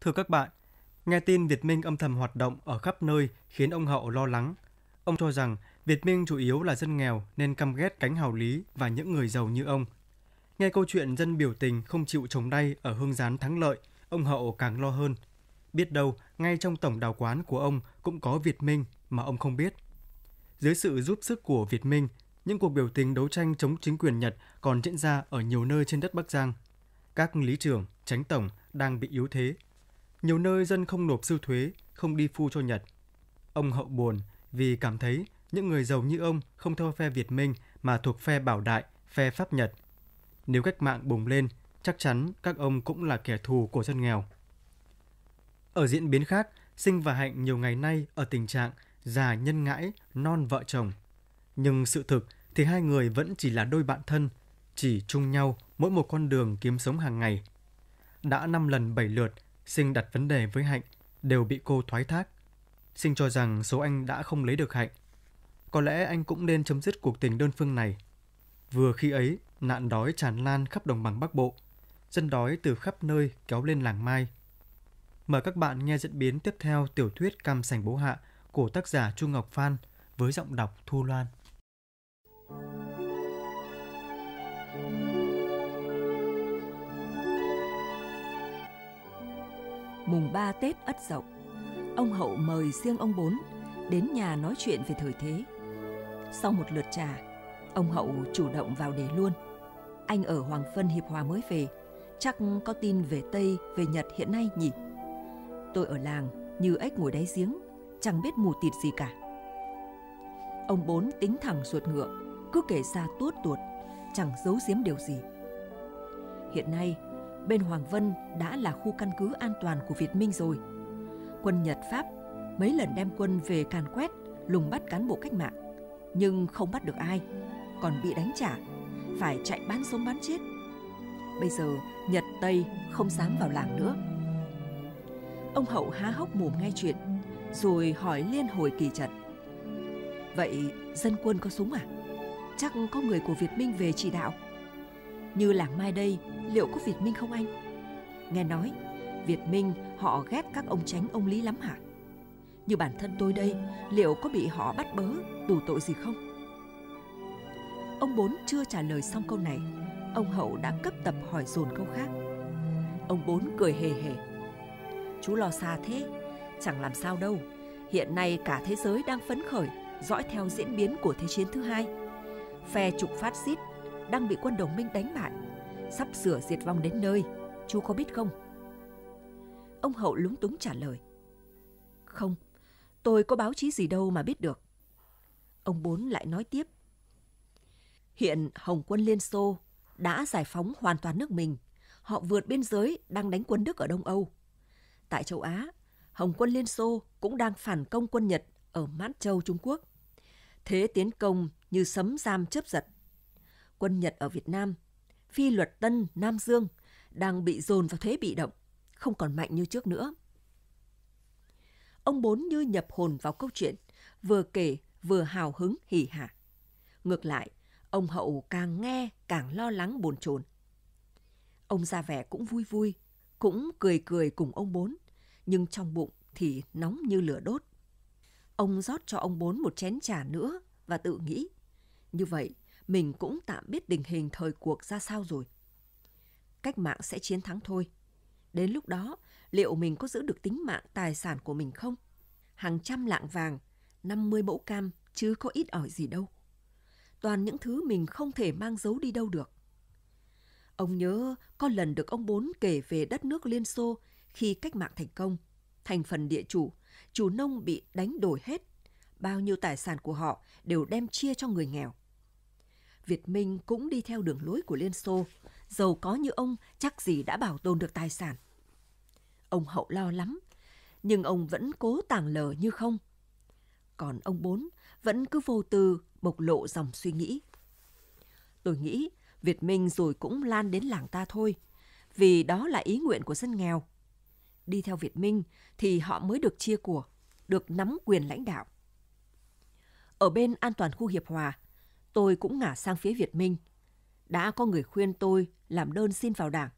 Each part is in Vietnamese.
Thưa các bạn, nghe tin Việt Minh âm thầm hoạt động ở khắp nơi khiến ông Hậu lo lắng. Ông cho rằng Việt Minh chủ yếu là dân nghèo nên căm ghét cánh hào lý và những người giàu như ông. Nghe câu chuyện dân biểu tình không chịu chống đay ở Hương Gián thắng lợi, ông Hậu càng lo hơn. Biết đâu, ngay trong tổng đào quán của ông cũng có Việt Minh mà ông không biết. Dưới sự giúp sức của Việt Minh, những cuộc biểu tình đấu tranh chống chính quyền Nhật còn diễn ra ở nhiều nơi trên đất Bắc Giang. Các lý trưởng, tránh tổng đang bị yếu thế nhiều nơi dân không nộp sưu thuế, không đi phu cho Nhật. Ông hậu buồn vì cảm thấy những người giàu như ông không theo phe Việt Minh mà thuộc phe Bảo Đại, phe Pháp Nhật. Nếu cách mạng bùng lên, chắc chắn các ông cũng là kẻ thù của dân nghèo. Ở diễn biến khác, Sinh và Hạnh nhiều ngày nay ở tình trạng già nhân ngãi, non vợ chồng. Nhưng sự thực thì hai người vẫn chỉ là đôi bạn thân, chỉ chung nhau mỗi một con đường kiếm sống hàng ngày. Đã năm lần bảy lượt Sinh đặt vấn đề với Hạnh đều bị cô thoái thác. Sinh cho rằng số anh đã không lấy được Hạnh. Có lẽ anh cũng nên chấm dứt cuộc tình đơn phương này. Vừa khi ấy, nạn đói tràn lan khắp đồng bằng Bắc Bộ. Dân đói từ khắp nơi kéo lên làng Mai. Mời các bạn nghe diễn biến tiếp theo tiểu thuyết Cam Sành Bố Hạ của tác giả Chu Ngọc Phan với giọng đọc Thu Loan. Thank you mùng 3 Tết Ất Dậu, ông Hậu mời riêng ông Bốn đến nhà nói chuyện về thời thế. Sau một lượt trà, ông Hậu chủ động vào đề luôn. Anh ở Hoàng Phân Hiệp Hòa mới về, chắc có tin về Tây, về Nhật hiện nay nhỉ? Tôi ở làng, như ếch ngồi đáy giếng, chẳng biết mù tịt gì cả. Ông Bốn tính thẳng ruột ngựa, cứ kể ra tuốt tuột, chẳng giấu giếm điều gì. Hiện nay, bên Hoàng Vân đã là khu căn cứ an toàn của Việt Minh rồi. Quân Nhật Pháp mấy lần đem quân về càn quét, lùng bắt cán bộ cách mạng, nhưng không bắt được ai, còn bị đánh trả, phải chạy bán sống bán chết. Bây giờ Nhật Tây không dám vào làng nữa. Ông Hậu há hốc mồm nghe chuyện, rồi hỏi liên hồi kỳ trận. Vậy dân quân có súng à? Chắc có người của Việt Minh về chỉ đạo. Như làng mai đây liệu có Việt Minh không anh? Nghe nói, Việt Minh họ ghét các ông tránh ông Lý lắm hả? Như bản thân tôi đây, liệu có bị họ bắt bớ, tù tội gì không? Ông Bốn chưa trả lời xong câu này, ông Hậu đã cấp tập hỏi dồn câu khác. Ông Bốn cười hề hề. Chú lo xa thế, chẳng làm sao đâu. Hiện nay cả thế giới đang phấn khởi, dõi theo diễn biến của Thế chiến thứ hai. Phe trục phát xít đang bị quân đồng minh đánh bại sắp sửa diệt vong đến nơi, chú có biết không? Ông Hậu lúng túng trả lời. Không, tôi có báo chí gì đâu mà biết được. Ông Bốn lại nói tiếp. Hiện Hồng quân Liên Xô đã giải phóng hoàn toàn nước mình. Họ vượt biên giới đang đánh quân Đức ở Đông Âu. Tại châu Á, Hồng quân Liên Xô cũng đang phản công quân Nhật ở Mãn Châu, Trung Quốc. Thế tiến công như sấm giam chớp giật. Quân Nhật ở Việt Nam phi luật tân Nam Dương đang bị dồn vào thế bị động, không còn mạnh như trước nữa. Ông Bốn như nhập hồn vào câu chuyện, vừa kể vừa hào hứng hỉ hả. Ngược lại, ông Hậu càng nghe càng lo lắng buồn chồn. Ông ra vẻ cũng vui vui, cũng cười cười cùng ông Bốn, nhưng trong bụng thì nóng như lửa đốt. Ông rót cho ông Bốn một chén trà nữa và tự nghĩ, như vậy mình cũng tạm biết tình hình thời cuộc ra sao rồi. Cách mạng sẽ chiến thắng thôi. Đến lúc đó, liệu mình có giữ được tính mạng tài sản của mình không? Hàng trăm lạng vàng, 50 mẫu cam chứ có ít ỏi gì đâu. Toàn những thứ mình không thể mang giấu đi đâu được. Ông nhớ có lần được ông Bốn kể về đất nước Liên Xô khi cách mạng thành công. Thành phần địa chủ, chủ nông bị đánh đổi hết. Bao nhiêu tài sản của họ đều đem chia cho người nghèo. Việt Minh cũng đi theo đường lối của Liên Xô, giàu có như ông chắc gì đã bảo tồn được tài sản. Ông Hậu lo lắm, nhưng ông vẫn cố tàng lờ như không. Còn ông Bốn vẫn cứ vô tư bộc lộ dòng suy nghĩ. Tôi nghĩ Việt Minh rồi cũng lan đến làng ta thôi, vì đó là ý nguyện của dân nghèo. Đi theo Việt Minh thì họ mới được chia của, được nắm quyền lãnh đạo. Ở bên an toàn khu hiệp hòa, tôi cũng ngả sang phía Việt Minh. Đã có người khuyên tôi làm đơn xin vào đảng.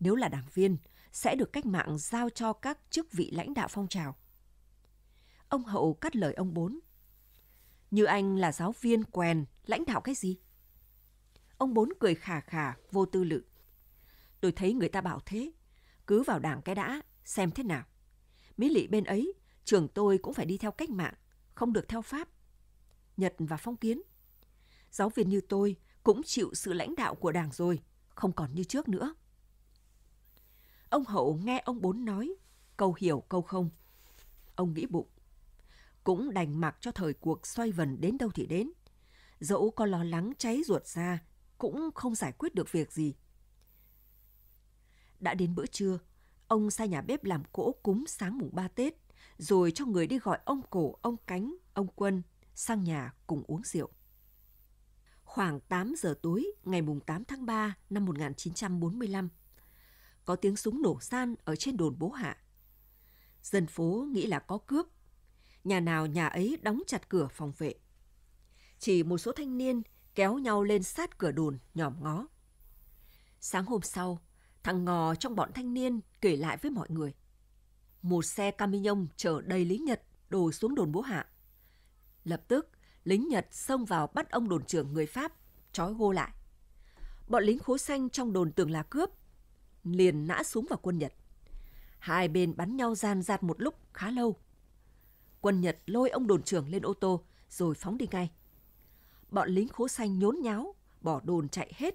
Nếu là đảng viên, sẽ được cách mạng giao cho các chức vị lãnh đạo phong trào. Ông Hậu cắt lời ông Bốn. Như anh là giáo viên quèn, lãnh đạo cái gì? Ông Bốn cười khà khà, vô tư lự. Tôi thấy người ta bảo thế, cứ vào đảng cái đã, xem thế nào. Mỹ lị bên ấy, trường tôi cũng phải đi theo cách mạng, không được theo Pháp. Nhật và Phong Kiến – giáo viên như tôi cũng chịu sự lãnh đạo của Đảng rồi, không còn như trước nữa. Ông Hậu nghe ông Bốn nói, câu hiểu câu không. Ông nghĩ bụng, cũng đành mặc cho thời cuộc xoay vần đến đâu thì đến. Dẫu có lo lắng cháy ruột ra, cũng không giải quyết được việc gì. Đã đến bữa trưa, ông sai nhà bếp làm cỗ cúng sáng mùng ba Tết, rồi cho người đi gọi ông cổ, ông cánh, ông quân sang nhà cùng uống rượu khoảng 8 giờ tối ngày 8 tháng 3 năm 1945. Có tiếng súng nổ san ở trên đồn bố hạ. Dân phố nghĩ là có cướp. Nhà nào nhà ấy đóng chặt cửa phòng vệ. Chỉ một số thanh niên kéo nhau lên sát cửa đồn nhòm ngó. Sáng hôm sau, thằng ngò trong bọn thanh niên kể lại với mọi người. Một xe camion chở đầy Lý Nhật đổ xuống đồn bố hạ. Lập tức, lính Nhật xông vào bắt ông đồn trưởng người Pháp, trói gô lại. Bọn lính khố xanh trong đồn tưởng là cướp, liền nã súng vào quân Nhật. Hai bên bắn nhau gian dạt một lúc khá lâu. Quân Nhật lôi ông đồn trưởng lên ô tô rồi phóng đi ngay. Bọn lính khố xanh nhốn nháo, bỏ đồn chạy hết.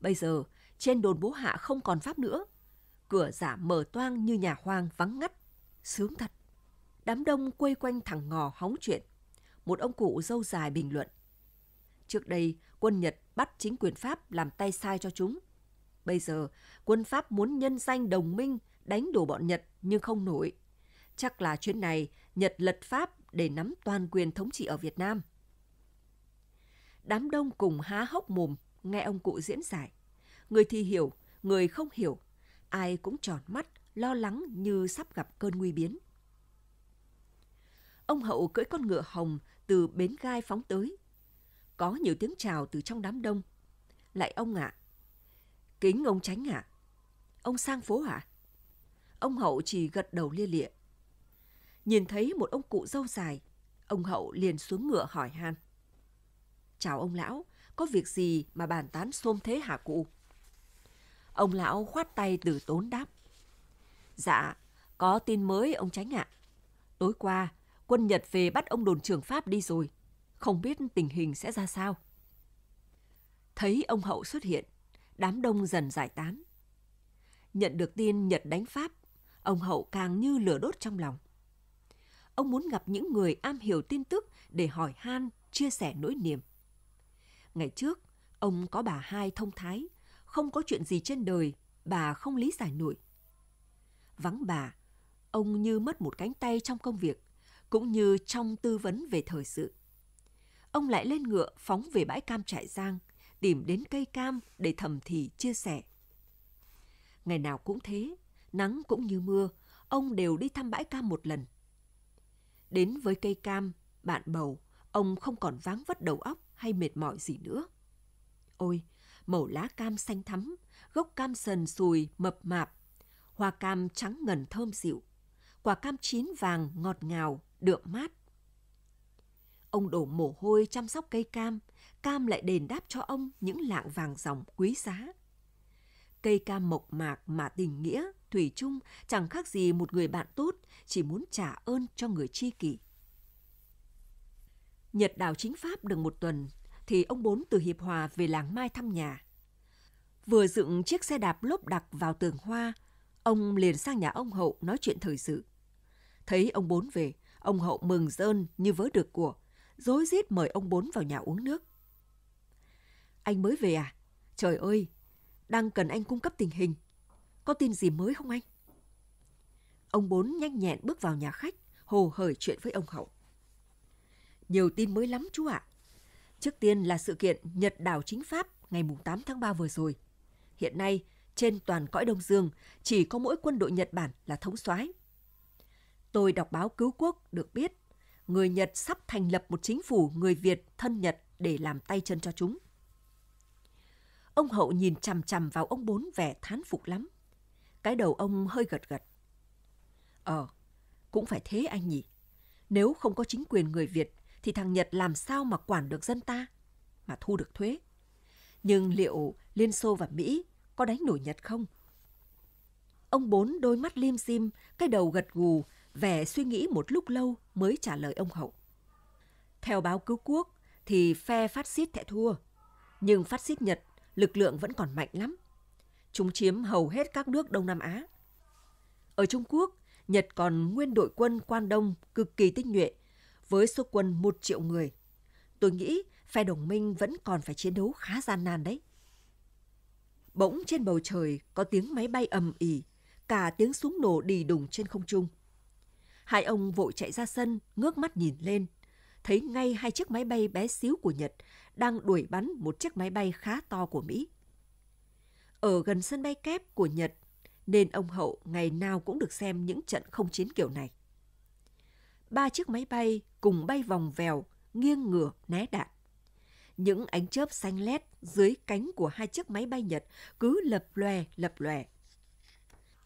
Bây giờ, trên đồn bố hạ không còn Pháp nữa. Cửa giả mở toang như nhà hoang vắng ngắt. Sướng thật. Đám đông quây quanh thằng ngò hóng chuyện một ông cụ dâu dài bình luận. Trước đây, quân Nhật bắt chính quyền Pháp làm tay sai cho chúng. Bây giờ, quân Pháp muốn nhân danh đồng minh đánh đổ bọn Nhật nhưng không nổi. Chắc là chuyến này Nhật lật Pháp để nắm toàn quyền thống trị ở Việt Nam. Đám đông cùng há hốc mồm nghe ông cụ diễn giải. Người thì hiểu, người không hiểu. Ai cũng tròn mắt, lo lắng như sắp gặp cơn nguy biến ông hậu cưỡi con ngựa hồng từ bến gai phóng tới. Có nhiều tiếng chào từ trong đám đông. Lại ông ạ. Kính ông tránh ạ. Ông sang phố ạ. Ông hậu chỉ gật đầu lia lịa. Nhìn thấy một ông cụ râu dài, ông hậu liền xuống ngựa hỏi han. Chào ông lão, có việc gì mà bàn tán xôm thế hả cụ? Ông lão khoát tay từ tốn đáp. Dạ, có tin mới ông tránh ạ. Tối qua, quân Nhật về bắt ông đồn trưởng Pháp đi rồi. Không biết tình hình sẽ ra sao. Thấy ông Hậu xuất hiện, đám đông dần giải tán. Nhận được tin Nhật đánh Pháp, ông Hậu càng như lửa đốt trong lòng. Ông muốn gặp những người am hiểu tin tức để hỏi han, chia sẻ nỗi niềm. Ngày trước, ông có bà hai thông thái, không có chuyện gì trên đời, bà không lý giải nổi. Vắng bà, ông như mất một cánh tay trong công việc, cũng như trong tư vấn về thời sự. Ông lại lên ngựa phóng về bãi cam trại Giang, tìm đến cây cam để thầm thì chia sẻ. Ngày nào cũng thế, nắng cũng như mưa, ông đều đi thăm bãi cam một lần. Đến với cây cam, bạn bầu, ông không còn váng vất đầu óc hay mệt mỏi gì nữa. Ôi, màu lá cam xanh thắm, gốc cam sần sùi mập mạp, hoa cam trắng ngần thơm dịu, quả cam chín vàng ngọt ngào, đượm mát. Ông đổ mồ hôi chăm sóc cây cam, cam lại đền đáp cho ông những lạng vàng dòng quý giá. Cây cam mộc mạc mà tình nghĩa, thủy chung chẳng khác gì một người bạn tốt, chỉ muốn trả ơn cho người tri kỷ. Nhật đảo chính Pháp được một tuần, thì ông Bốn từ Hiệp Hòa về làng Mai thăm nhà. Vừa dựng chiếc xe đạp lốp đặc vào tường hoa, ông liền sang nhà ông Hậu nói chuyện thời sự. Thấy ông Bốn về, ông Hậu mừng rơn như vớ được của, dối rít mời ông Bốn vào nhà uống nước. Anh mới về à? Trời ơi, đang cần anh cung cấp tình hình. Có tin gì mới không anh? Ông Bốn nhanh nhẹn bước vào nhà khách, hồ hởi chuyện với ông Hậu. Nhiều tin mới lắm chú ạ. Trước tiên là sự kiện Nhật đảo chính Pháp ngày 8 tháng 3 vừa rồi. Hiện nay, trên toàn cõi Đông Dương, chỉ có mỗi quân đội Nhật Bản là thống soái Tôi đọc báo Cứu Quốc được biết, người Nhật sắp thành lập một chính phủ người Việt thân Nhật để làm tay chân cho chúng. Ông Hậu nhìn chằm chằm vào ông Bốn vẻ thán phục lắm. Cái đầu ông hơi gật gật. Ờ, cũng phải thế anh nhỉ. Nếu không có chính quyền người Việt thì thằng Nhật làm sao mà quản được dân ta, mà thu được thuế. Nhưng liệu Liên Xô và Mỹ có đánh nổi Nhật không? Ông Bốn đôi mắt lim dim, cái đầu gật gù, vẻ suy nghĩ một lúc lâu mới trả lời ông Hậu. Theo báo cứu quốc thì phe phát xít thẻ thua, nhưng phát xít Nhật lực lượng vẫn còn mạnh lắm. Chúng chiếm hầu hết các nước Đông Nam Á. Ở Trung Quốc, Nhật còn nguyên đội quân Quan Đông cực kỳ tinh nhuệ, với số quân một triệu người. Tôi nghĩ phe đồng minh vẫn còn phải chiến đấu khá gian nan đấy. Bỗng trên bầu trời có tiếng máy bay ầm ỉ, cả tiếng súng nổ đi đùng trên không trung. Hai ông vội chạy ra sân, ngước mắt nhìn lên. Thấy ngay hai chiếc máy bay bé xíu của Nhật đang đuổi bắn một chiếc máy bay khá to của Mỹ. Ở gần sân bay kép của Nhật, nên ông Hậu ngày nào cũng được xem những trận không chiến kiểu này. Ba chiếc máy bay cùng bay vòng vèo, nghiêng ngửa né đạn. Những ánh chớp xanh lét dưới cánh của hai chiếc máy bay Nhật cứ lập lòe lập lòe.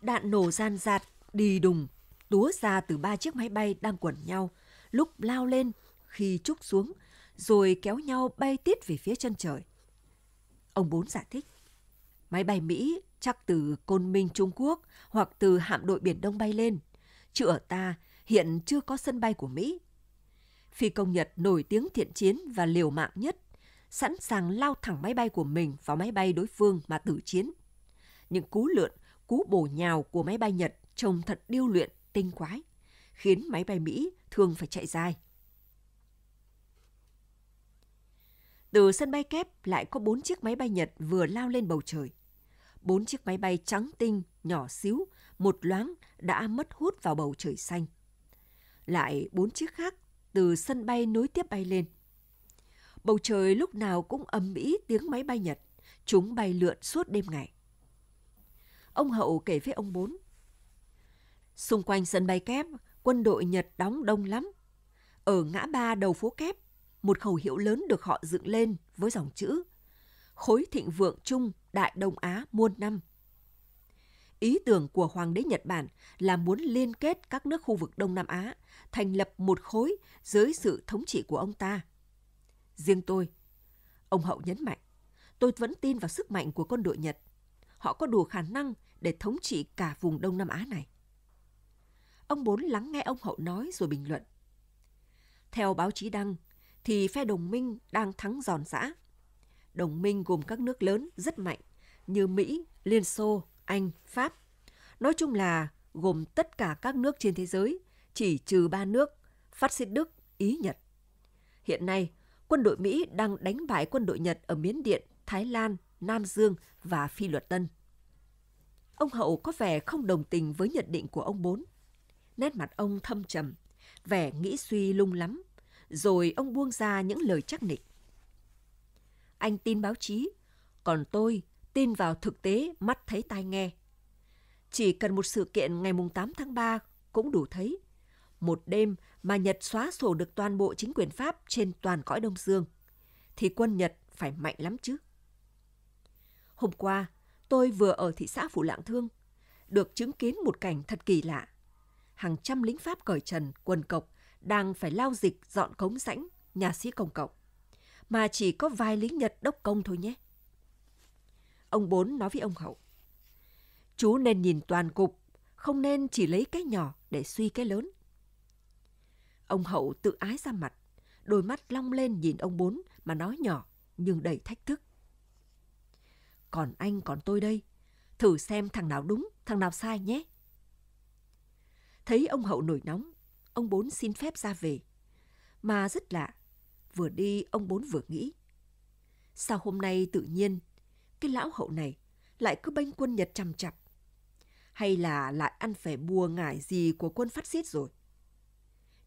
Đạn nổ gian rạt, đi đùng túa ra từ ba chiếc máy bay đang quẩn nhau, lúc lao lên, khi trúc xuống, rồi kéo nhau bay tít về phía chân trời. Ông Bốn giải thích, máy bay Mỹ chắc từ Côn Minh Trung Quốc hoặc từ hạm đội Biển Đông bay lên, chứ ở ta hiện chưa có sân bay của Mỹ. Phi công Nhật nổi tiếng thiện chiến và liều mạng nhất, sẵn sàng lao thẳng máy bay của mình vào máy bay đối phương mà tử chiến. Những cú lượn, cú bổ nhào của máy bay Nhật trông thật điêu luyện tinh quái, khiến máy bay Mỹ thường phải chạy dài. Từ sân bay kép lại có bốn chiếc máy bay Nhật vừa lao lên bầu trời. bốn chiếc máy bay trắng tinh, nhỏ xíu, một loáng đã mất hút vào bầu trời xanh. Lại bốn chiếc khác từ sân bay nối tiếp bay lên. Bầu trời lúc nào cũng âm ĩ tiếng máy bay Nhật, chúng bay lượn suốt đêm ngày. Ông Hậu kể với ông Bốn, Xung quanh sân bay kép, quân đội Nhật đóng đông lắm. Ở ngã ba đầu phố kép, một khẩu hiệu lớn được họ dựng lên với dòng chữ Khối thịnh vượng chung Đại Đông Á muôn năm. Ý tưởng của Hoàng đế Nhật Bản là muốn liên kết các nước khu vực Đông Nam Á, thành lập một khối dưới sự thống trị của ông ta. Riêng tôi, ông Hậu nhấn mạnh, tôi vẫn tin vào sức mạnh của quân đội Nhật. Họ có đủ khả năng để thống trị cả vùng Đông Nam Á này. Ông Bốn lắng nghe ông Hậu nói rồi bình luận. Theo báo chí đăng, thì phe đồng minh đang thắng giòn giã. Đồng minh gồm các nước lớn rất mạnh như Mỹ, Liên Xô, Anh, Pháp. Nói chung là gồm tất cả các nước trên thế giới, chỉ trừ ba nước, phát xít Đức, Ý, Nhật. Hiện nay, quân đội Mỹ đang đánh bại quân đội Nhật ở Miến Điện, Thái Lan, Nam Dương và Phi Luật Tân. Ông Hậu có vẻ không đồng tình với nhận định của ông Bốn nét mặt ông thâm trầm, vẻ nghĩ suy lung lắm, rồi ông buông ra những lời chắc nịch. Anh tin báo chí, còn tôi tin vào thực tế mắt thấy tai nghe. Chỉ cần một sự kiện ngày 8 tháng 3 cũng đủ thấy. Một đêm mà Nhật xóa sổ được toàn bộ chính quyền Pháp trên toàn cõi Đông Dương, thì quân Nhật phải mạnh lắm chứ. Hôm qua, tôi vừa ở thị xã Phủ Lạng Thương, được chứng kiến một cảnh thật kỳ lạ hàng trăm lính Pháp cởi trần, quần cộc, đang phải lao dịch dọn cống rãnh, nhà sĩ công cộng. Mà chỉ có vài lính Nhật đốc công thôi nhé. Ông Bốn nói với ông Hậu. Chú nên nhìn toàn cục, không nên chỉ lấy cái nhỏ để suy cái lớn. Ông Hậu tự ái ra mặt, đôi mắt long lên nhìn ông Bốn mà nói nhỏ nhưng đầy thách thức. Còn anh còn tôi đây, thử xem thằng nào đúng, thằng nào sai nhé. Thấy ông Hậu nổi nóng, ông Bốn xin phép ra về. Mà rất lạ, vừa đi ông Bốn vừa nghĩ. Sao hôm nay tự nhiên, cái lão hậu này lại cứ bênh quân Nhật chằm chặp? Hay là lại ăn phải bùa ngải gì của quân phát xít rồi?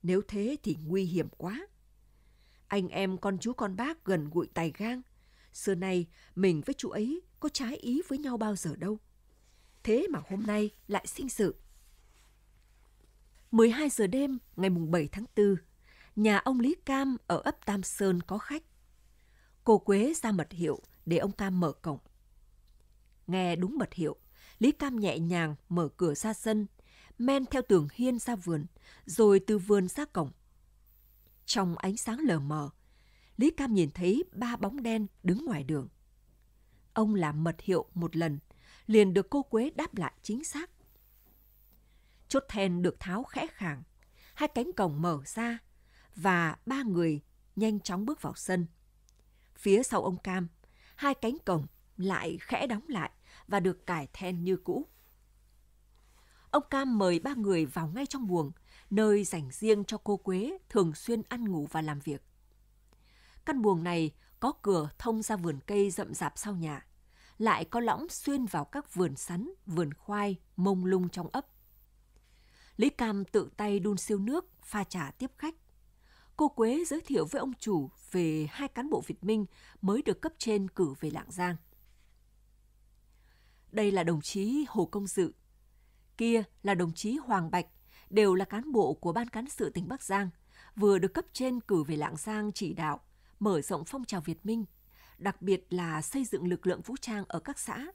Nếu thế thì nguy hiểm quá. Anh em con chú con bác gần gụi tài gang. Xưa nay mình với chú ấy có trái ý với nhau bao giờ đâu. Thế mà hôm nay lại sinh sự 12 giờ đêm ngày 7 tháng 4, nhà ông Lý Cam ở ấp Tam Sơn có khách. Cô Quế ra mật hiệu để ông Cam mở cổng. Nghe đúng mật hiệu, Lý Cam nhẹ nhàng mở cửa ra sân, men theo tường hiên ra vườn, rồi từ vườn ra cổng. Trong ánh sáng lờ mờ, Lý Cam nhìn thấy ba bóng đen đứng ngoài đường. Ông làm mật hiệu một lần, liền được cô Quế đáp lại chính xác. Chốt then được tháo khẽ khàng, hai cánh cổng mở ra và ba người nhanh chóng bước vào sân. Phía sau ông Cam, hai cánh cổng lại khẽ đóng lại và được cải then như cũ. Ông Cam mời ba người vào ngay trong buồng, nơi dành riêng cho cô Quế thường xuyên ăn ngủ và làm việc. Căn buồng này có cửa thông ra vườn cây rậm rạp sau nhà, lại có lõng xuyên vào các vườn sắn, vườn khoai, mông lung trong ấp. Lý Cam tự tay đun siêu nước, pha trà tiếp khách. Cô Quế giới thiệu với ông chủ về hai cán bộ Việt Minh mới được cấp trên cử về Lạng Giang. Đây là đồng chí Hồ Công Dự, kia là đồng chí Hoàng Bạch, đều là cán bộ của Ban Cán sự tỉnh Bắc Giang, vừa được cấp trên cử về Lạng Giang chỉ đạo, mở rộng phong trào Việt Minh, đặc biệt là xây dựng lực lượng vũ trang ở các xã,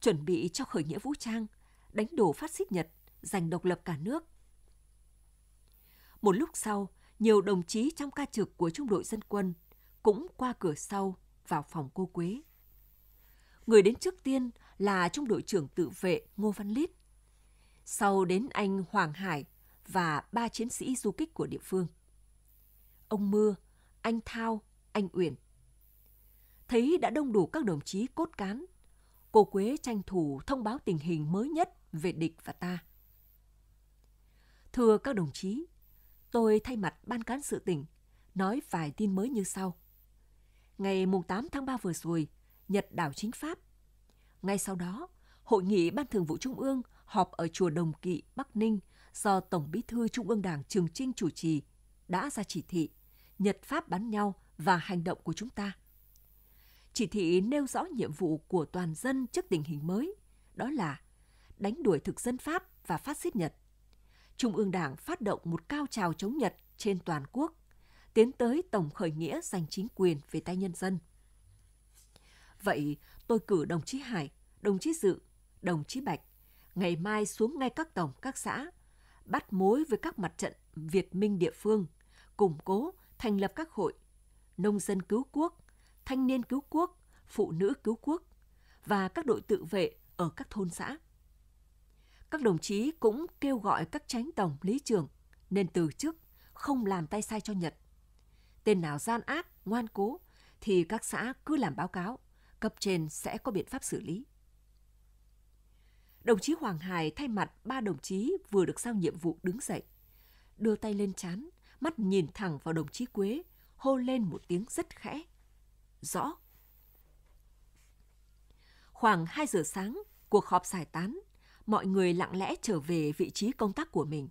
chuẩn bị cho khởi nghĩa vũ trang, đánh đổ phát xít Nhật – giành độc lập cả nước. Một lúc sau, nhiều đồng chí trong ca trực của trung đội dân quân cũng qua cửa sau vào phòng cô Quế. Người đến trước tiên là trung đội trưởng tự vệ Ngô Văn Lít. Sau đến anh Hoàng Hải và ba chiến sĩ du kích của địa phương. Ông Mưa, anh Thao, anh Uyển. Thấy đã đông đủ các đồng chí cốt cán, cô Quế tranh thủ thông báo tình hình mới nhất về địch và ta. Thưa các đồng chí, tôi thay mặt ban cán sự tỉnh nói vài tin mới như sau. Ngày 8 tháng 3 vừa rồi, Nhật đảo chính Pháp. Ngay sau đó, Hội nghị Ban Thường vụ Trung ương họp ở Chùa Đồng Kỵ, Bắc Ninh do Tổng bí thư Trung ương Đảng Trường Trinh chủ trì đã ra chỉ thị Nhật Pháp bắn nhau và hành động của chúng ta. Chỉ thị nêu rõ nhiệm vụ của toàn dân trước tình hình mới, đó là đánh đuổi thực dân Pháp và phát xít Nhật, Trung ương Đảng phát động một cao trào chống Nhật trên toàn quốc, tiến tới tổng khởi nghĩa giành chính quyền về tay nhân dân. Vậy tôi cử đồng chí Hải, đồng chí Dự, đồng chí Bạch ngày mai xuống ngay các tổng các xã, bắt mối với các mặt trận Việt Minh địa phương, củng cố, thành lập các hội nông dân cứu quốc, thanh niên cứu quốc, phụ nữ cứu quốc và các đội tự vệ ở các thôn xã. Các đồng chí cũng kêu gọi các tránh tổng lý trưởng nên từ chức, không làm tay sai cho Nhật. Tên nào gian ác, ngoan cố thì các xã cứ làm báo cáo, cấp trên sẽ có biện pháp xử lý. Đồng chí Hoàng Hải thay mặt ba đồng chí vừa được giao nhiệm vụ đứng dậy, đưa tay lên chán, mắt nhìn thẳng vào đồng chí Quế, hô lên một tiếng rất khẽ. Rõ. Khoảng 2 giờ sáng, cuộc họp giải tán, mọi người lặng lẽ trở về vị trí công tác của mình.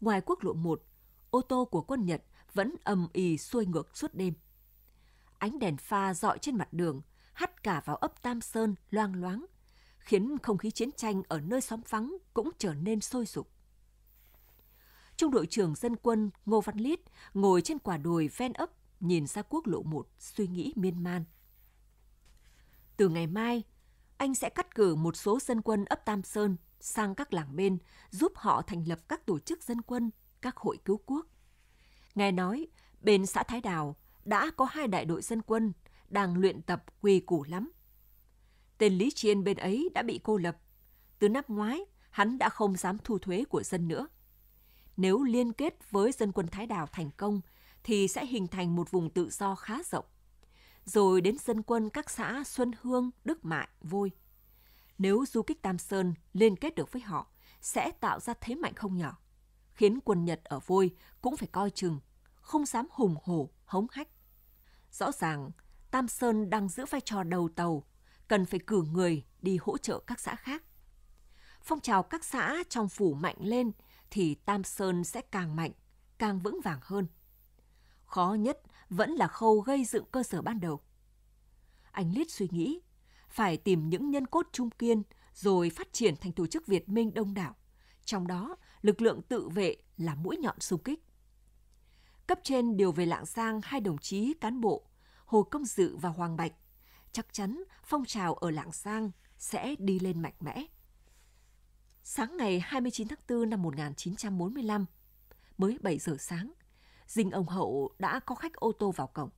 Ngoài quốc lộ 1, ô tô của quân Nhật vẫn ầm ì xuôi ngược suốt đêm. Ánh đèn pha dọi trên mặt đường, hắt cả vào ấp Tam Sơn loang loáng, khiến không khí chiến tranh ở nơi xóm vắng cũng trở nên sôi sục. Trung đội trưởng dân quân Ngô Văn Lít ngồi trên quả đồi ven ấp nhìn ra quốc lộ 1 suy nghĩ miên man. Từ ngày mai, anh sẽ cắt cử một số dân quân ấp Tam Sơn sang các làng bên giúp họ thành lập các tổ chức dân quân, các hội cứu quốc. Nghe nói, bên xã Thái Đào đã có hai đại đội dân quân đang luyện tập quỳ củ lắm. Tên Lý Chiên bên ấy đã bị cô lập. Từ năm ngoái, hắn đã không dám thu thuế của dân nữa. Nếu liên kết với dân quân Thái Đào thành công, thì sẽ hình thành một vùng tự do khá rộng rồi đến dân quân các xã Xuân Hương, Đức Mại, Vôi. Nếu du kích Tam Sơn liên kết được với họ, sẽ tạo ra thế mạnh không nhỏ, khiến quân Nhật ở Vôi cũng phải coi chừng, không dám hùng hổ, hống hách. Rõ ràng, Tam Sơn đang giữ vai trò đầu tàu, cần phải cử người đi hỗ trợ các xã khác. Phong trào các xã trong phủ mạnh lên thì Tam Sơn sẽ càng mạnh, càng vững vàng hơn. Khó nhất vẫn là khâu gây dựng cơ sở ban đầu. Anh Lít suy nghĩ, phải tìm những nhân cốt trung kiên rồi phát triển thành tổ chức Việt Minh đông đảo. Trong đó, lực lượng tự vệ là mũi nhọn xung kích. Cấp trên điều về Lạng sang hai đồng chí cán bộ, Hồ Công Dự và Hoàng Bạch. Chắc chắn phong trào ở Lạng sang sẽ đi lên mạnh mẽ. Sáng ngày 29 tháng 4 năm 1945, mới 7 giờ sáng, dinh ông Hậu đã có khách ô tô vào cổng.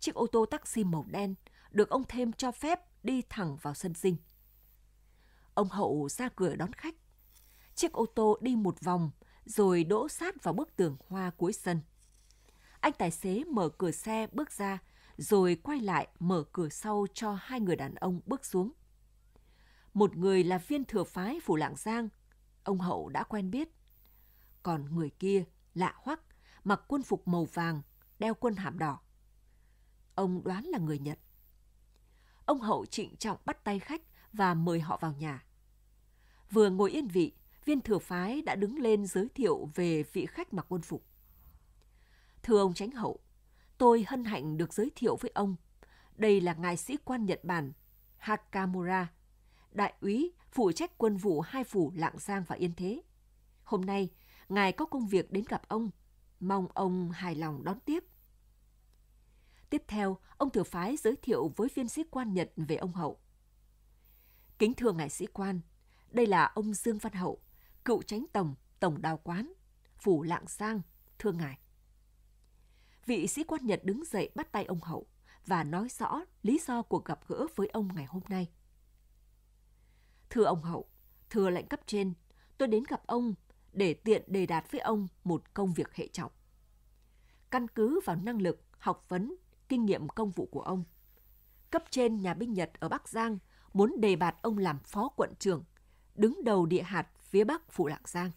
Chiếc ô tô taxi màu đen được ông thêm cho phép đi thẳng vào sân dinh. Ông Hậu ra cửa đón khách. Chiếc ô tô đi một vòng rồi đỗ sát vào bức tường hoa cuối sân. Anh tài xế mở cửa xe bước ra rồi quay lại mở cửa sau cho hai người đàn ông bước xuống. Một người là viên thừa phái phủ lạng giang, ông Hậu đã quen biết. Còn người kia lạ hoắc mặc quân phục màu vàng, đeo quân hàm đỏ. Ông đoán là người Nhật. Ông Hậu trịnh trọng bắt tay khách và mời họ vào nhà. Vừa ngồi yên vị, viên thừa phái đã đứng lên giới thiệu về vị khách mặc quân phục. Thưa ông Tránh Hậu, tôi hân hạnh được giới thiệu với ông. Đây là ngài sĩ quan Nhật Bản Hakamura, đại úy phụ trách quân vụ hai phủ Lạng Giang và Yên Thế. Hôm nay, ngài có công việc đến gặp ông – mong ông hài lòng đón tiếp. Tiếp theo, ông thừa phái giới thiệu với viên sĩ quan Nhật về ông Hậu. Kính thưa ngài sĩ quan, đây là ông Dương Văn Hậu, cựu tránh tổng, tổng đào quán, phủ lạng sang, thưa ngài. Vị sĩ quan Nhật đứng dậy bắt tay ông Hậu và nói rõ lý do cuộc gặp gỡ với ông ngày hôm nay. Thưa ông Hậu, thưa lệnh cấp trên, tôi đến gặp ông để tiện đề đạt với ông một công việc hệ trọng. Căn cứ vào năng lực, học vấn, kinh nghiệm công vụ của ông, cấp trên nhà binh Nhật ở Bắc Giang muốn đề bạt ông làm phó quận trưởng, đứng đầu địa hạt phía Bắc phụ Lạng Giang.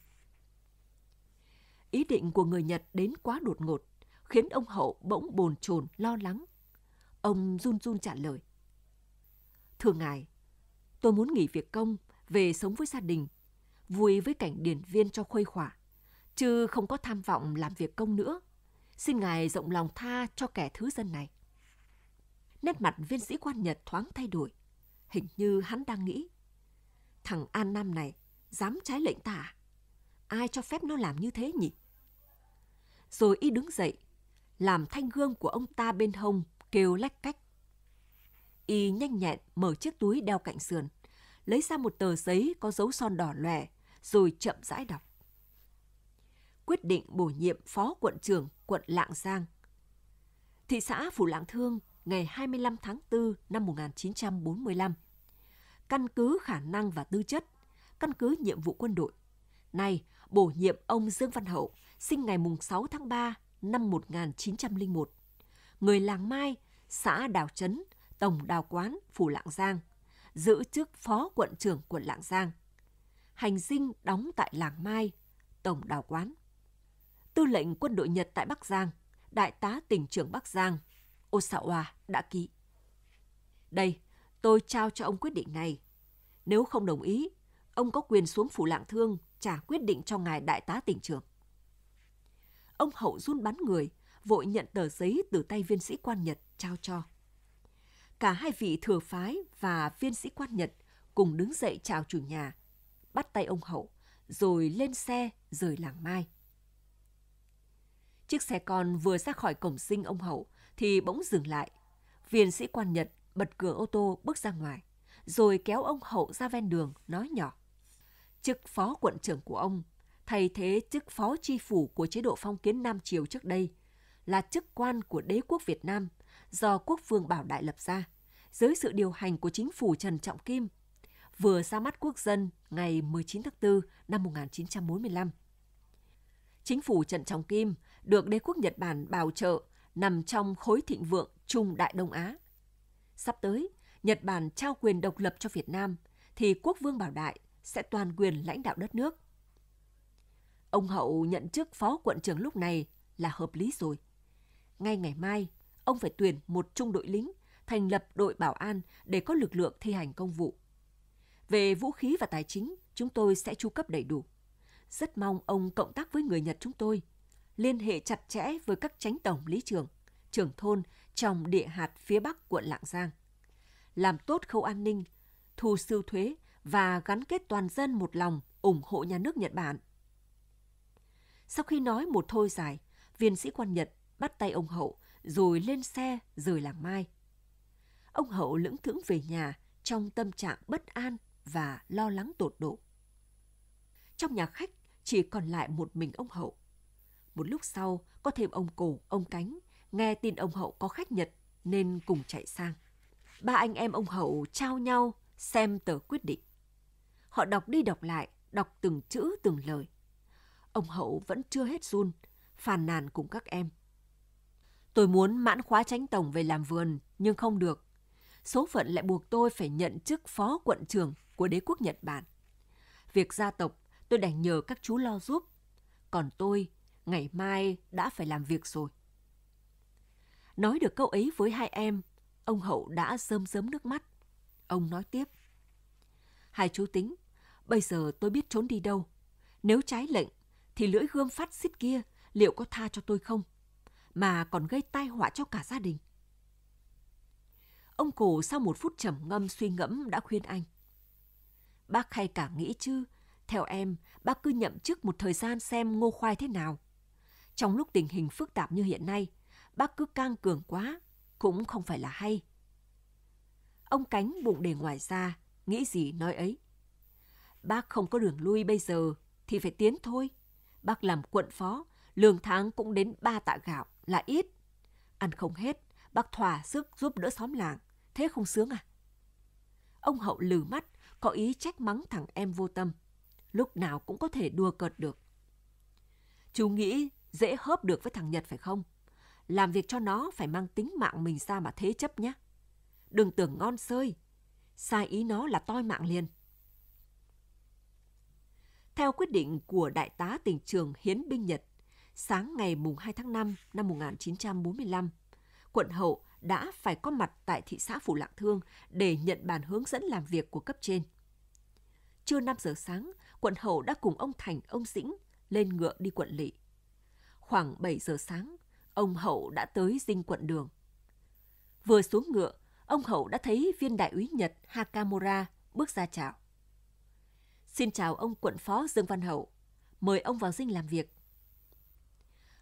Ý định của người Nhật đến quá đột ngột, khiến ông Hậu bỗng bồn chồn lo lắng. Ông run run trả lời. Thưa ngài, tôi muốn nghỉ việc công, về sống với gia đình vui với cảnh điển viên cho khuây khỏa, chứ không có tham vọng làm việc công nữa. Xin Ngài rộng lòng tha cho kẻ thứ dân này. Nét mặt viên sĩ quan Nhật thoáng thay đổi. Hình như hắn đang nghĩ. Thằng An Nam này dám trái lệnh tả. À? Ai cho phép nó làm như thế nhỉ? Rồi y đứng dậy, làm thanh gương của ông ta bên hông kêu lách cách. Y nhanh nhẹn mở chiếc túi đeo cạnh sườn, lấy ra một tờ giấy có dấu son đỏ lòe, rồi chậm rãi đọc. Quyết định bổ nhiệm phó quận trưởng quận Lạng Giang. Thị xã Phủ Lạng Thương ngày 25 tháng 4 năm 1945. Căn cứ khả năng và tư chất, căn cứ nhiệm vụ quân đội. Nay bổ nhiệm ông Dương Văn Hậu, sinh ngày 6 tháng 3 năm 1901. Người làng Mai, xã Đào Trấn, Tổng Đào Quán, Phủ Lạng Giang, giữ chức Phó Quận trưởng quận Lạng Giang – hành dinh đóng tại làng Mai, tổng đào quán. Tư lệnh quân đội Nhật tại Bắc Giang, đại tá tỉnh trưởng Bắc Giang, Osawa đã ký. Đây, tôi trao cho ông quyết định này. Nếu không đồng ý, ông có quyền xuống phủ lạng thương trả quyết định cho ngài đại tá tỉnh trưởng. Ông hậu run bắn người, vội nhận tờ giấy từ tay viên sĩ quan Nhật trao cho. Cả hai vị thừa phái và viên sĩ quan Nhật cùng đứng dậy chào chủ nhà, bắt tay ông Hậu, rồi lên xe rời làng Mai. Chiếc xe con vừa ra khỏi cổng sinh ông Hậu thì bỗng dừng lại. Viên sĩ quan Nhật bật cửa ô tô bước ra ngoài, rồi kéo ông Hậu ra ven đường, nói nhỏ. Chức phó quận trưởng của ông thay thế chức phó tri phủ của chế độ phong kiến Nam Triều trước đây, là chức quan của đế quốc Việt Nam do quốc vương Bảo Đại lập ra, dưới sự điều hành của chính phủ Trần Trọng Kim vừa ra mắt quốc dân ngày 19 tháng 4 năm 1945. Chính phủ Trần Trọng Kim được đế quốc Nhật Bản bảo trợ nằm trong khối thịnh vượng Trung Đại Đông Á. Sắp tới, Nhật Bản trao quyền độc lập cho Việt Nam, thì quốc vương Bảo Đại sẽ toàn quyền lãnh đạo đất nước. Ông Hậu nhận chức phó quận trưởng lúc này là hợp lý rồi. Ngay ngày mai, ông phải tuyển một trung đội lính, thành lập đội bảo an để có lực lượng thi hành công vụ. Về vũ khí và tài chính, chúng tôi sẽ chu cấp đầy đủ. Rất mong ông cộng tác với người Nhật chúng tôi, liên hệ chặt chẽ với các tránh tổng lý trường, trưởng thôn trong địa hạt phía bắc quận Lạng Giang. Làm tốt khâu an ninh, thu sưu thuế và gắn kết toàn dân một lòng ủng hộ nhà nước Nhật Bản. Sau khi nói một thôi dài, viên sĩ quan Nhật bắt tay ông Hậu rồi lên xe rời làng Mai. Ông Hậu lững thững về nhà trong tâm trạng bất an và lo lắng tột độ. Trong nhà khách chỉ còn lại một mình ông Hậu. Một lúc sau có thêm ông Cổ, ông Cánh, nghe tin ông Hậu có khách Nhật nên cùng chạy sang. Ba anh em ông Hậu trao nhau xem tờ quyết định. Họ đọc đi đọc lại, đọc từng chữ từng lời. Ông Hậu vẫn chưa hết run, phàn nàn cùng các em. Tôi muốn mãn khóa tránh tổng về làm vườn, nhưng không được số phận lại buộc tôi phải nhận chức phó quận trưởng của đế quốc Nhật Bản. Việc gia tộc tôi đành nhờ các chú lo giúp, còn tôi ngày mai đã phải làm việc rồi. Nói được câu ấy với hai em, ông Hậu đã rơm rớm nước mắt. Ông nói tiếp. Hai chú tính, bây giờ tôi biết trốn đi đâu. Nếu trái lệnh, thì lưỡi gươm phát xít kia liệu có tha cho tôi không? Mà còn gây tai họa cho cả gia đình. Ông cụ sau một phút trầm ngâm suy ngẫm đã khuyên anh. Bác hay cả nghĩ chứ, theo em, bác cứ nhậm chức một thời gian xem ngô khoai thế nào. Trong lúc tình hình phức tạp như hiện nay, bác cứ căng cường quá, cũng không phải là hay. Ông cánh bụng đề ngoài ra, nghĩ gì nói ấy. Bác không có đường lui bây giờ, thì phải tiến thôi. Bác làm quận phó, lương tháng cũng đến ba tạ gạo, là ít. Ăn không hết, bác thỏa sức giúp đỡ xóm làng thế không sướng à? Ông Hậu lử mắt, có ý trách mắng thằng em vô tâm. Lúc nào cũng có thể đùa cợt được. Chú nghĩ dễ hớp được với thằng Nhật phải không? Làm việc cho nó phải mang tính mạng mình ra mà thế chấp nhé. Đừng tưởng ngon sơi. Sai ý nó là toi mạng liền. Theo quyết định của Đại tá tỉnh trường Hiến Binh Nhật, sáng ngày mùng 2 tháng 5 năm 1945, quận Hậu đã phải có mặt tại thị xã Phủ Lạng Thương để nhận bàn hướng dẫn làm việc của cấp trên. Trưa 5 giờ sáng, quận Hậu đã cùng ông Thành, ông Dĩnh lên ngựa đi quận lỵ. Khoảng 7 giờ sáng, ông Hậu đã tới dinh quận đường. Vừa xuống ngựa, ông Hậu đã thấy viên đại úy Nhật Hakamura bước ra chào. Xin chào ông quận phó Dương Văn Hậu, mời ông vào dinh làm việc.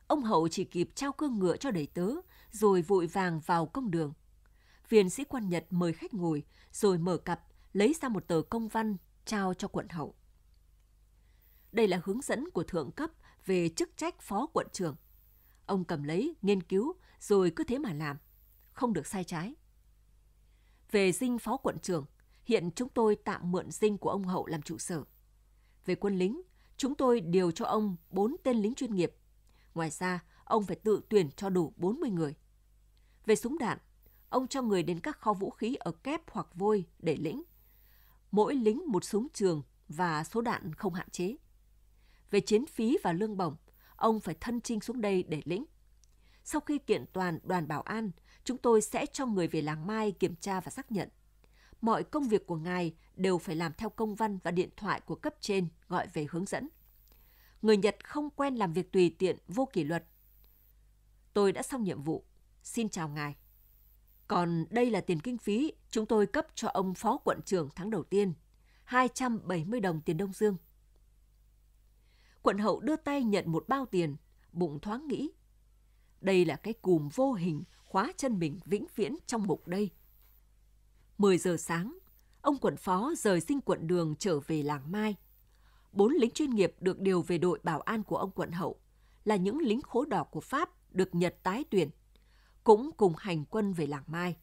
Ông Hậu chỉ kịp trao cương ngựa cho đầy tớ rồi vội vàng vào công đường. Viên sĩ quan Nhật mời khách ngồi, rồi mở cặp, lấy ra một tờ công văn trao cho quận hậu. Đây là hướng dẫn của thượng cấp về chức trách phó quận trưởng. Ông cầm lấy, nghiên cứu, rồi cứ thế mà làm. Không được sai trái. Về dinh phó quận trưởng, hiện chúng tôi tạm mượn dinh của ông Hậu làm trụ sở. Về quân lính, chúng tôi điều cho ông bốn tên lính chuyên nghiệp. Ngoài ra, ông phải tự tuyển cho đủ 40 người. Về súng đạn, ông cho người đến các kho vũ khí ở kép hoặc vôi để lĩnh. Mỗi lính một súng trường và số đạn không hạn chế. Về chiến phí và lương bổng, ông phải thân chinh xuống đây để lĩnh. Sau khi kiện toàn đoàn bảo an, chúng tôi sẽ cho người về làng Mai kiểm tra và xác nhận. Mọi công việc của ngài đều phải làm theo công văn và điện thoại của cấp trên gọi về hướng dẫn. Người Nhật không quen làm việc tùy tiện, vô kỷ luật. Tôi đã xong nhiệm vụ, Xin chào ngài. Còn đây là tiền kinh phí chúng tôi cấp cho ông phó quận trưởng tháng đầu tiên, 270 đồng tiền Đông Dương. Quận hậu đưa tay nhận một bao tiền, bụng thoáng nghĩ. Đây là cái cùm vô hình khóa chân mình vĩnh viễn trong mục đây. 10 giờ sáng, ông quận phó rời sinh quận đường trở về làng Mai. Bốn lính chuyên nghiệp được điều về đội bảo an của ông quận hậu là những lính khố đỏ của Pháp được Nhật tái tuyển – cũng cùng hành quân về làng Mai.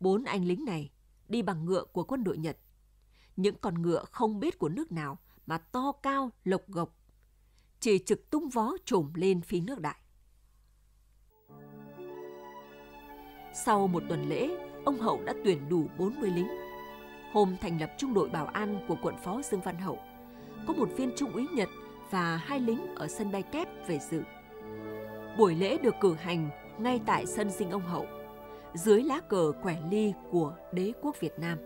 Bốn anh lính này đi bằng ngựa của quân đội Nhật. Những con ngựa không biết của nước nào mà to cao lộc gộc, chỉ trực tung vó trồm lên phía nước đại. Sau một tuần lễ, ông Hậu đã tuyển đủ 40 lính. Hôm thành lập trung đội bảo an của quận phó Dương Văn Hậu, có một viên trung úy Nhật và hai lính ở sân bay kép về dự. Buổi lễ được cử hành ngay tại sân dinh ông Hậu, dưới lá cờ quẻ ly của đế quốc Việt Nam.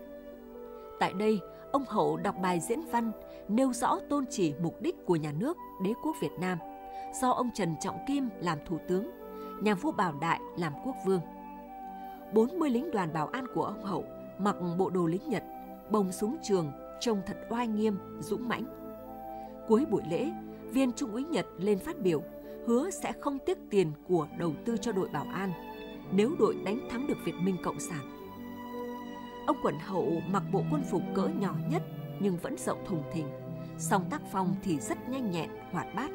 Tại đây, ông Hậu đọc bài diễn văn nêu rõ tôn chỉ mục đích của nhà nước đế quốc Việt Nam do ông Trần Trọng Kim làm thủ tướng, nhà vua Bảo Đại làm quốc vương. 40 lính đoàn bảo an của ông Hậu mặc bộ đồ lính Nhật, bồng súng trường, trông thật oai nghiêm, dũng mãnh. Cuối buổi lễ, viên trung úy Nhật lên phát biểu – hứa sẽ không tiếc tiền của đầu tư cho đội bảo an nếu đội đánh thắng được Việt Minh Cộng sản. Ông quận hậu mặc bộ quân phục cỡ nhỏ nhất nhưng vẫn rộng thùng thình, song tác phong thì rất nhanh nhẹn, hoạt bát.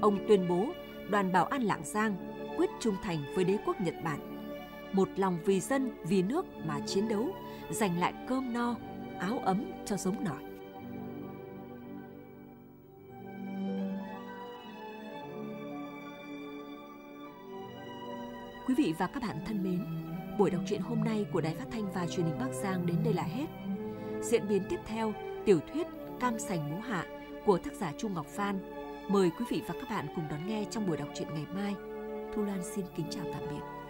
Ông tuyên bố đoàn bảo an Lạng Giang quyết trung thành với đế quốc Nhật Bản, một lòng vì dân, vì nước mà chiến đấu, giành lại cơm no, áo ấm cho giống nổi. Quý vị và các bạn thân mến, buổi đọc truyện hôm nay của Đài Phát thanh và Truyền hình Bắc Giang đến đây là hết. Diễn biến tiếp theo, tiểu thuyết Cam sành mũ hạ của tác giả Trung Ngọc Phan. Mời quý vị và các bạn cùng đón nghe trong buổi đọc truyện ngày mai. Thu Loan xin kính chào tạm biệt.